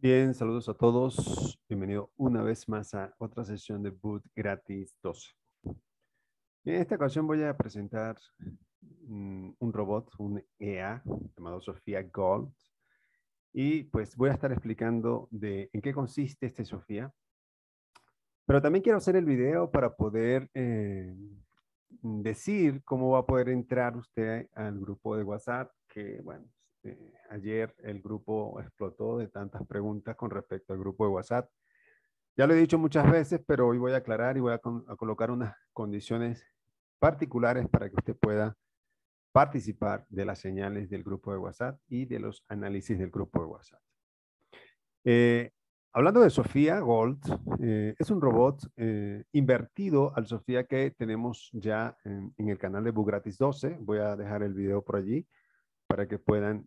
Bien, saludos a todos. Bienvenido una vez más a otra sesión de Boot Gratis 12. En esta ocasión voy a presentar mm, un robot, un EA, llamado Sofía Gold. Y pues voy a estar explicando de en qué consiste este Sofía. Pero también quiero hacer el video para poder eh, decir cómo va a poder entrar usted al grupo de WhatsApp, que bueno, ayer el grupo explotó de tantas preguntas con respecto al grupo de WhatsApp. Ya lo he dicho muchas veces, pero hoy voy a aclarar y voy a, colocar unas condiciones particulares para que usted pueda participar de las señales del grupo de WhatsApp y de los análisis del grupo de WhatsApp. Eh, hablando de Sofía Gold, eh, es un robot eh, invertido al Sofía que tenemos ya en, en el canal de Bugratis 12. Voy a dejar el video por allí para que puedan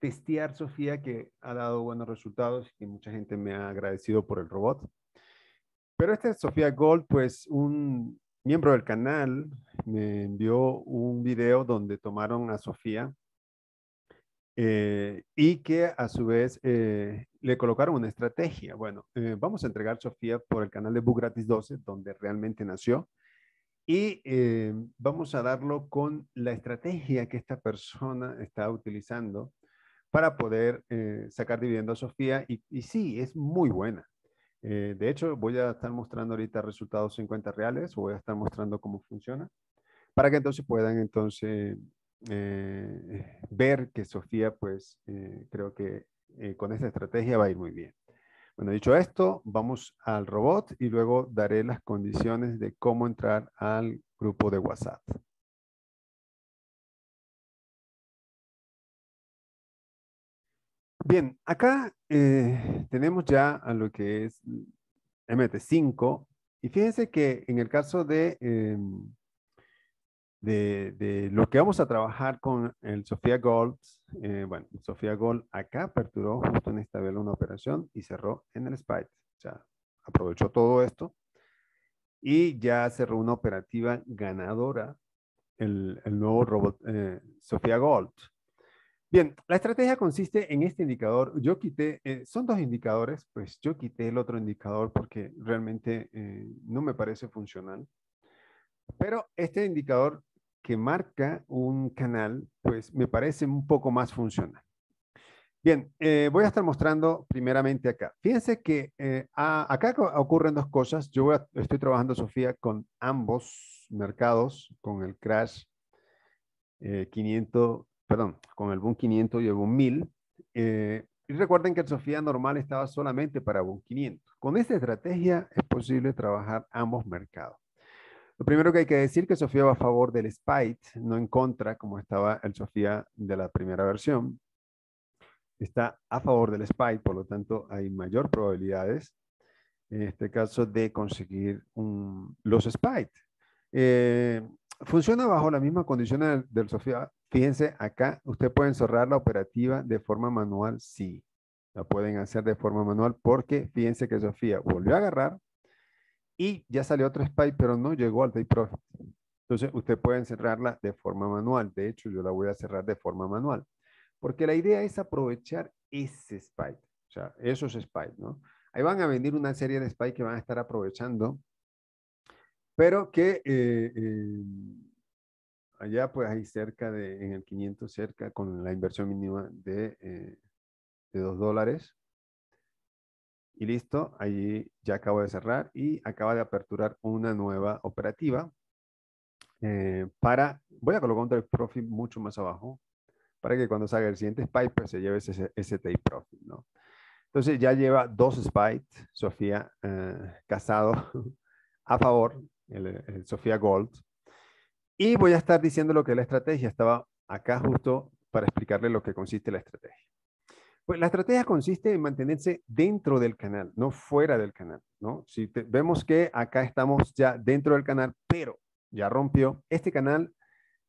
testear Sofía, que ha dado buenos resultados y que mucha gente me ha agradecido por el robot. Pero esta Sofía Gold, pues un miembro del canal me envió un video donde tomaron a Sofía eh, y que a su vez eh, le colocaron una estrategia. Bueno, eh, vamos a entregar Sofía por el canal de Book Gratis 12, donde realmente nació. Y vamos a darlo con la estrategia que esta persona está utilizando para poder eh, sacar dividendo a Sofía y, sí, es muy buena. Eh, de hecho, voy a estar mostrando ahorita resultados 50 reales, voy a estar mostrando cómo funciona, para que entonces puedan entonces eh, ver que Sofía, pues creo que con esta estrategia va a ir muy bien. Bueno, dicho esto, vamos al robot y luego daré las condiciones de cómo entrar al grupo de WhatsApp. Bien, acá eh, tenemos ya a lo que es MT5 y fíjense que en el caso eh, de, de, lo que vamos a trabajar con el Sofía Gold, eh, bueno, Sofía Gold acá aperturó justo en esta vela una operación y cerró en el Spike. O sea, aprovechó todo esto y ya cerró una operativa ganadora el, el nuevo robot Sofía Gold. Bien, la estrategia consiste en este indicador. Yo quité, eh, son dos indicadores, pues yo quité el otro indicador porque realmente eh, no me parece funcional. Pero este indicador que marca un canal, pues me parece un poco más funcional. Bien, eh, voy a estar mostrando primeramente acá. Fíjense que acá ocurren dos cosas. Yo estoy trabajando, Sofía, con ambos mercados, con el crash 500 perdón, con el boom 500 y el boom 1000. Eh, y recuerden que el Sofía normal estaba solamente para boom 500. Con esta estrategia es posible trabajar ambos mercados. Lo primero que hay que decir que Sofía va a favor del SPITE, no en contra, como estaba el Sofía de la primera versión. Está a favor del SPITE, por lo tanto hay mayor probabilidades, en este caso, de conseguir un, los SPITE. Eh, funciona bajo la misma condiciones del Sofía Fíjense, acá usted pueden cerrar la operativa de forma manual, sí. La pueden hacer de forma manual porque fíjense que Sofía volvió a agarrar y ya salió otro spike, pero no llegó al day profit. Entonces, usted pueden cerrarla de forma manual. De hecho, yo la voy a cerrar de forma manual. Porque la idea es aprovechar ese spike. O sea, esos spikes, ¿no? Ahí van a venir una serie de spikes que van a estar aprovechando. Pero que... Eh, eh, allá pues ahí cerca de, en el 500, cerca con la inversión mínima de, eh, de 2 dólares. Y listo, allí ya acabo de cerrar y acaba de aperturar una nueva operativa eh, para, voy a colocar un profit mucho más abajo para que cuando salga el siguiente spike pues se lleve ese, ese profit, ¿no? Entonces ya lleva dos spikes, Sofía eh, Casado a favor, el Sofía Gold, y voy a estar diciendo lo que es la estrategia. Estaba acá justo para explicarle lo que consiste la estrategia. Pues la estrategia consiste en mantenerse dentro del canal, no fuera del canal, ¿no? Si vemos que acá estamos ya dentro del canal, pero ya rompió este canal,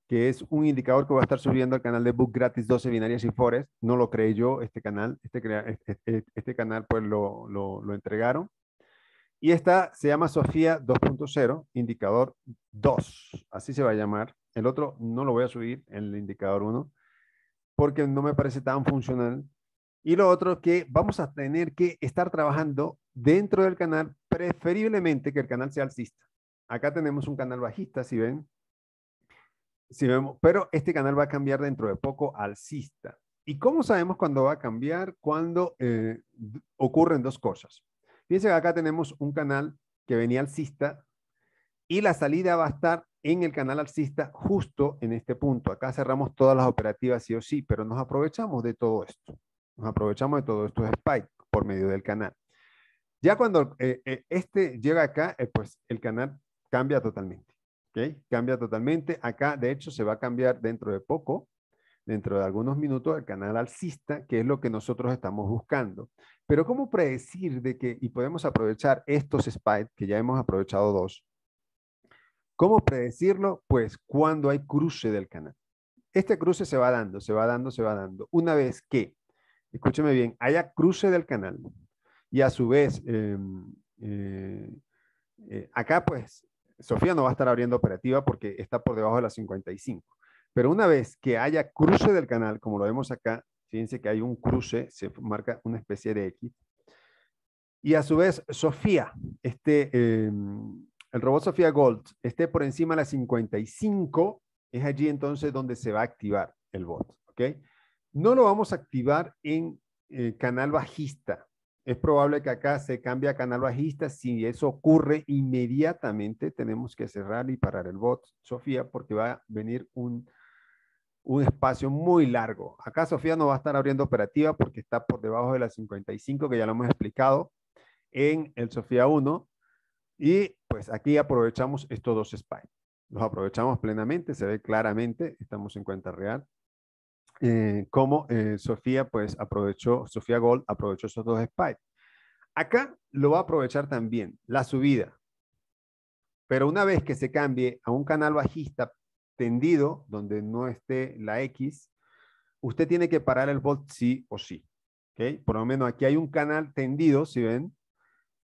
que es un indicador que va a estar subiendo al canal de Book Gratis 12 Binarias y Forest. No lo creé yo, este canal, este, este, este, este canal pues lo entregaron. Y esta se llama Sofía 2.0, indicador 2. Así se va a llamar. El otro no lo voy a subir, el indicador 1, porque no me parece tan funcional. Y lo otro que vamos a tener que estar trabajando dentro del canal, preferiblemente que el canal sea alcista. Acá tenemos un canal bajista, si ven. Si vemos, pero este canal va a cambiar dentro de poco alcista. ¿Y cómo sabemos cuándo va a cambiar? Cuando eh, ocurren dos cosas. Fíjense que acá tenemos un canal que venía alcista y la salida va a estar en el canal alcista justo en este punto. Acá cerramos todas las operativas sí o sí, pero nos aprovechamos de todo esto. Nos aprovechamos de todo esto de Spike por medio del canal. Ya cuando eh, eh, este llega acá, eh, pues el canal cambia totalmente. ¿okay? Cambia totalmente. Acá, de hecho, se va a cambiar dentro de poco dentro de algunos minutos al canal alcista, que es lo que nosotros estamos buscando. Pero ¿cómo predecir de que, y podemos aprovechar estos spikes, que ya hemos aprovechado dos, ¿cómo predecirlo? Pues cuando hay cruce del canal. Este cruce se va dando, se va dando, se va dando. Una vez que, escúcheme bien, haya cruce del canal y a su vez, em, eh, eh, acá pues Sofía no va a estar abriendo operativa porque está por debajo de las 55. Pero una vez que haya cruce del canal, como lo vemos acá, fíjense que hay un cruce, se marca una especie de X. Y a su vez, Sofía, este, em, el robot Sofía Gold, esté por encima de la 55, es allí entonces donde se va a activar el bot. ¿ok? No lo vamos a activar en eh, canal bajista. Es probable que acá se cambie a canal bajista. Si eso ocurre, inmediatamente tenemos que cerrar y parar el bot, Sofía, porque va a venir un un espacio muy largo. Acá Sofía no va a estar abriendo operativa porque está por debajo de la 55, que ya lo hemos explicado en el Sofía 1. Y pues aquí aprovechamos estos dos spikes. Los aprovechamos plenamente, se ve claramente, estamos en cuenta real. Eh, como eh, Sofía pues aprovechó, Sofía Gold aprovechó esos dos spikes. Acá lo va a aprovechar también la subida. Pero una vez que se cambie a un canal bajista tendido, donde no esté la X, usted tiene que parar el bot sí o sí. Por lo menos aquí hay un canal tendido, si ven,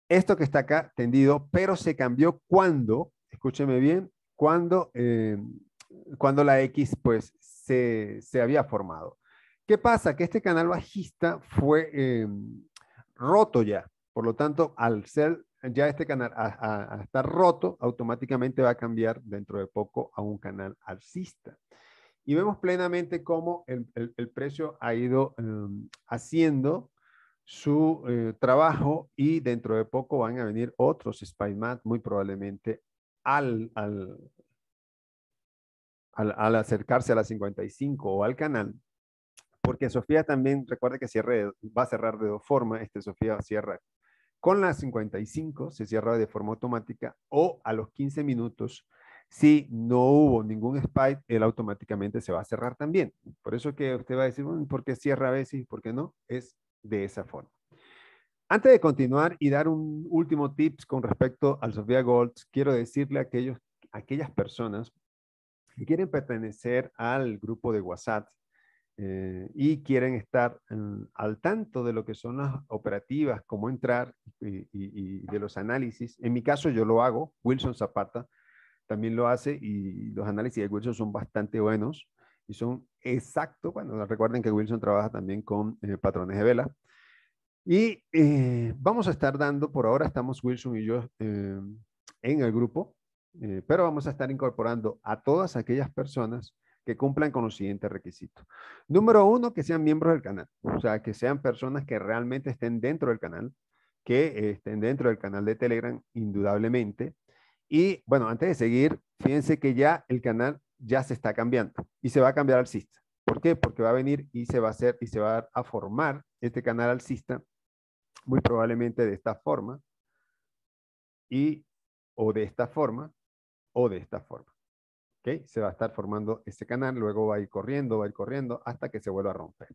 esto que está acá tendido, pero se cambió cuando, escúcheme bien, cuando, eh, cuando la X pues se, había formado. ¿Qué pasa? Que este canal bajista fue eh, roto ya. Por lo tanto, al ser ya este canal a, estar roto, automáticamente va a cambiar dentro de poco a un canal alcista. Y vemos plenamente cómo el, precio ha ido em, haciendo su eh, trabajo y dentro de poco van a venir otros SpyMat muy probablemente al, al, al, acercarse a las 55 o al canal porque Sofía también, recuerda que cierre, va a cerrar de dos formas. Este Sofía cierra con las 55 se cierra de forma automática o a los 15 minutos, si no hubo ningún spike, él automáticamente se va a cerrar también. Por eso que usted va a decir, ¿por qué cierra a veces y por qué no? Es de esa forma. Antes de continuar y dar un último tips con respecto al Sofía golds quiero decirle aquellos, a aquellas personas que quieren pertenecer al grupo de WhatsApp eh, y quieren estar al tanto de lo que son las operativas, cómo entrar y, de los análisis. En mi caso yo lo hago, Wilson Zapata también lo hace y los análisis de Wilson son bastante buenos y son exactos. Bueno, recuerden que Wilson trabaja también con eh, patrones de vela. Y eh, vamos a estar dando, por ahora estamos Wilson y yo en el grupo, pero vamos a estar incorporando a todas aquellas personas que cumplan con los siguientes requisitos. Número uno, que sean miembros del canal, o sea, que sean personas que realmente estén dentro del canal, que estén dentro del canal de Telegram, indudablemente. Y bueno, antes de seguir, fíjense que ya el canal ya se está cambiando y se va a cambiar alcista. ¿Por qué? Porque va a venir y se va a hacer y se va a formar este canal alcista, muy probablemente de esta forma, y o de esta forma, o de esta forma. Se va a estar formando este canal, luego va a ir corriendo, va a ir corriendo hasta que se vuelva a romper.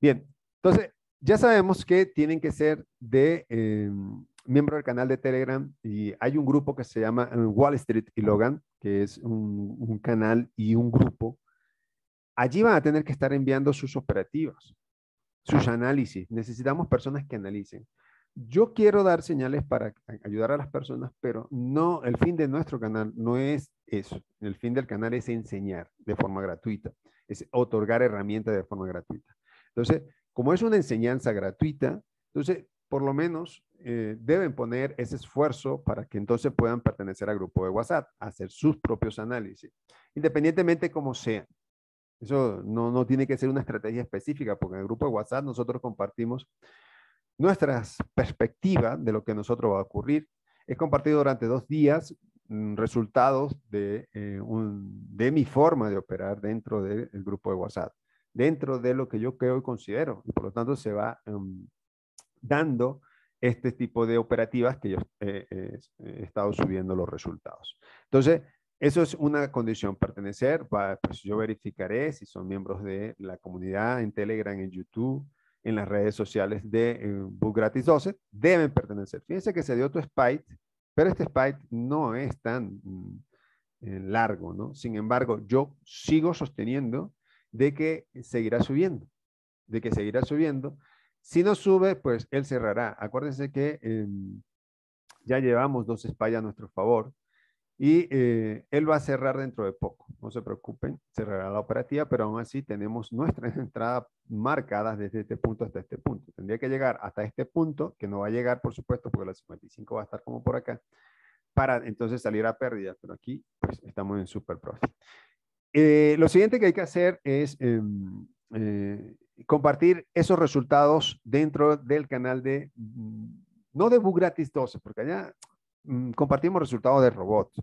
Bien, entonces ya sabemos que tienen que ser de eh, miembro del canal de Telegram y hay un grupo que se llama eh, Wall Street y Logan, que es un, canal y un grupo. Allí van a tener que estar enviando sus operativas, sus análisis. Necesitamos personas que analicen yo quiero dar señales para ayudar a las personas, pero no, el fin de nuestro canal no es eso. El fin del canal es enseñar de forma gratuita, es otorgar herramientas de forma gratuita. Entonces, como es una enseñanza gratuita, entonces, por lo menos eh, deben poner ese esfuerzo para que entonces puedan pertenecer al grupo de WhatsApp, hacer sus propios análisis, independientemente como sea. Eso no, no tiene que ser una estrategia específica, porque en el grupo de WhatsApp nosotros compartimos nuestra perspectiva de lo que nosotros va a ocurrir. He compartido durante dos días mm, resultados eh, de, mi forma de operar dentro del grupo de WhatsApp, dentro de lo que yo creo y considero. por lo tanto se va em, dando este tipo de operativas que yo eh, eh, he estado subiendo los resultados. Entonces, eso es una condición, pertenecer. Pues yo verificaré si son miembros de la comunidad en Telegram, en YouTube, en las redes sociales de eh, Book Gratis 12 deben pertenecer. Fíjense que se dio otro spike, pero este spike no es tan mm, eh, largo, ¿no? Sin embargo, yo sigo sosteniendo de que seguirá subiendo, de que seguirá subiendo. Si no sube, pues él cerrará. Acuérdense que em, ya llevamos dos spikes a nuestro favor. Y eh, él va a cerrar dentro de poco, no se preocupen, cerrará la operativa, pero aún así tenemos nuestras entradas marcadas desde este punto hasta este punto. Tendría que llegar hasta este punto, que no va a llegar, por supuesto, porque la 55 va a estar como por acá, para entonces salir a pérdida, pero aquí pues, estamos en super profit. Eh, lo siguiente que hay que hacer es em, eh, compartir esos resultados dentro del canal de, mm, no de Bugratis 12, porque allá Mm, compartimos resultados de robots,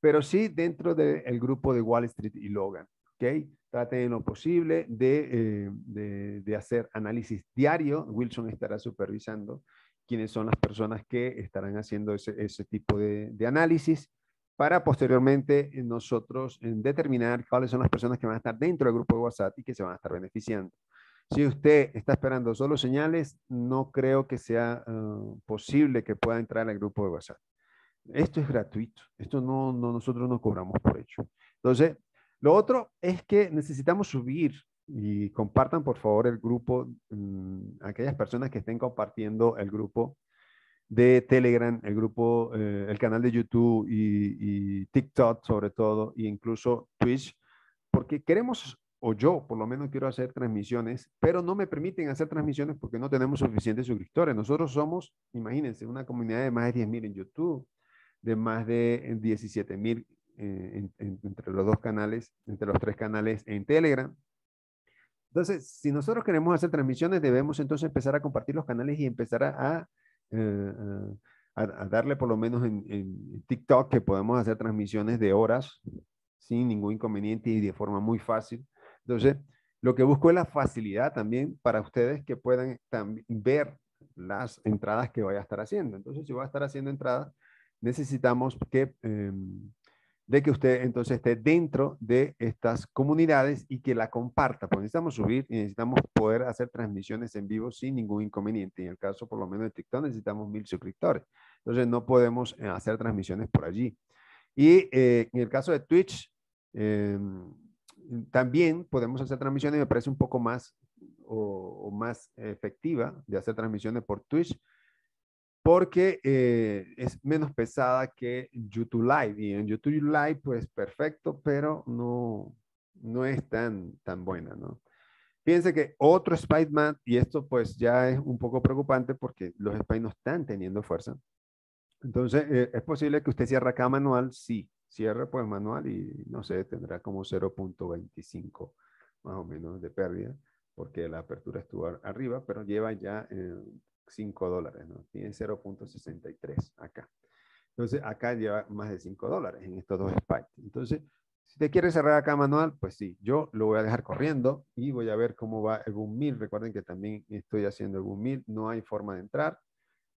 pero sí dentro del grupo de Wall Street y Logan. ¿okay? Traten lo posible eh, de, de, hacer análisis diario. Wilson estará supervisando quiénes son las personas que estarán haciendo ese, ese tipo de, análisis para posteriormente nosotros eh, determinar cuáles son las personas que van a estar dentro del grupo de WhatsApp y que se van a estar beneficiando. Si usted está esperando solo señales, no creo que sea eh, posible que pueda entrar al grupo de WhatsApp. Esto es gratuito. Esto no, nosotros no cobramos por hecho. Entonces, lo otro es que necesitamos subir y compartan por favor el grupo, mm, aquellas personas que estén compartiendo el grupo de Telegram, el grupo, eh, el canal de YouTube y, y, TikTok sobre todo, e incluso Twitch, porque queremos, o yo por lo menos quiero hacer transmisiones, pero no me permiten hacer transmisiones porque no tenemos suficientes suscriptores. Nosotros somos, imagínense, una comunidad de más de 10.000 en YouTube, de más de 17 eh, mil eh, entre los dos canales, entre los tres canales en Telegram. Entonces, si nosotros queremos hacer transmisiones, debemos entonces empezar a compartir los canales y empezar eh, a, a, darle por lo menos en, en, TikTok que podemos hacer transmisiones de horas sin ningún inconveniente y de forma muy fácil. Entonces, lo que busco es la facilidad también para ustedes que puedan ver las entradas que voy a estar haciendo. Entonces, si voy a estar haciendo entradas, necesitamos que, em, de que usted entonces esté dentro de estas comunidades y que la comparta, porque necesitamos subir y necesitamos poder hacer transmisiones en vivo sin ningún inconveniente. En el caso, por lo menos, de TikTok necesitamos mil suscriptores. Entonces, no podemos eh, hacer transmisiones por allí. Y eh, en el caso de Twitch, em, también podemos hacer transmisiones, me parece un poco más o, o, más efectiva de hacer transmisiones por Twitch porque eh, es menos pesada que YouTube Live. Y en YouTube Live, pues perfecto, pero no, no es tan, tan buena, ¿no? Fíjense que otro Spider-Man, y esto pues ya es un poco preocupante porque los Spider no están teniendo fuerza. Entonces, eh, ¿es posible que usted cierre acá manual? Sí, cierre pues manual y no sé, tendrá como 0.25 más o menos de pérdida porque la apertura estuvo arriba, pero lleva ya eh, 5 dólares, ¿no? Tiene 0.63 acá. Entonces, acá lleva más de 5 dólares en estos dos spikes. Entonces, si te quieres cerrar acá manual, pues sí, yo lo voy a dejar corriendo y voy a ver cómo va el boom mil. Recuerden que también estoy haciendo el boom mil, no hay forma de entrar.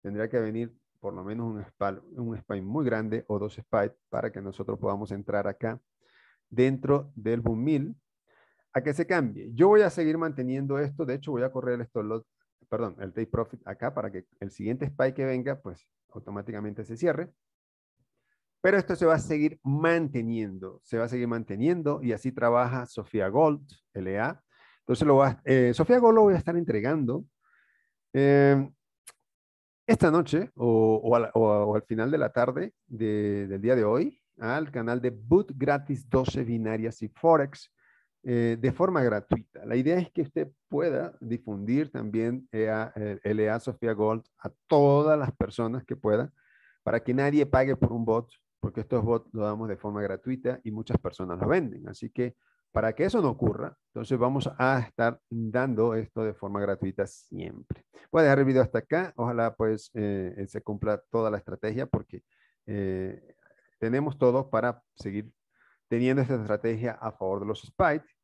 Tendría que venir por lo menos un spike, un spike muy grande o dos spikes para que nosotros podamos entrar acá dentro del boom mil a que se cambie. Yo voy a seguir manteniendo esto, de hecho voy a correr el stop perdón, el take profit acá para que el siguiente spike que venga, pues automáticamente se cierre. Pero esto se va a seguir manteniendo, se va a seguir manteniendo y así trabaja Sofía Gold, LA. Entonces, lo va, eh, Sofía Gold lo voy a estar entregando eh, esta noche o, al, final de la tarde del día de hoy al canal de Boot Gratis 12 Binarias y Forex. Eh, de forma gratuita. La idea es que usted pueda difundir también EA, eh, LA Sofía Gold a todas las personas que pueda para que nadie pague por un bot, porque estos bots lo damos de forma gratuita y muchas personas los venden. Así que para que eso no ocurra, entonces vamos a estar dando esto de forma gratuita siempre. Voy a dejar el video hasta acá. Ojalá pues eh, se cumpla toda la estrategia porque tenemos todo para seguir teniendo esta estrategia a favor de los Spikes.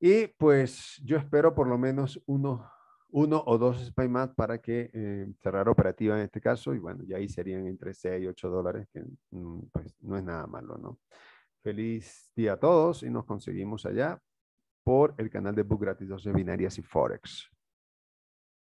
Y pues yo espero por lo menos uno, o dos Spymath para que eh, cerrar operativa en este caso. Y bueno, ya ahí serían entre 6 y 8 dólares, que mm, pues no es nada malo, ¿no? Feliz día a todos y nos conseguimos allá por el canal de Book Gratis 12 Binarias y Forex.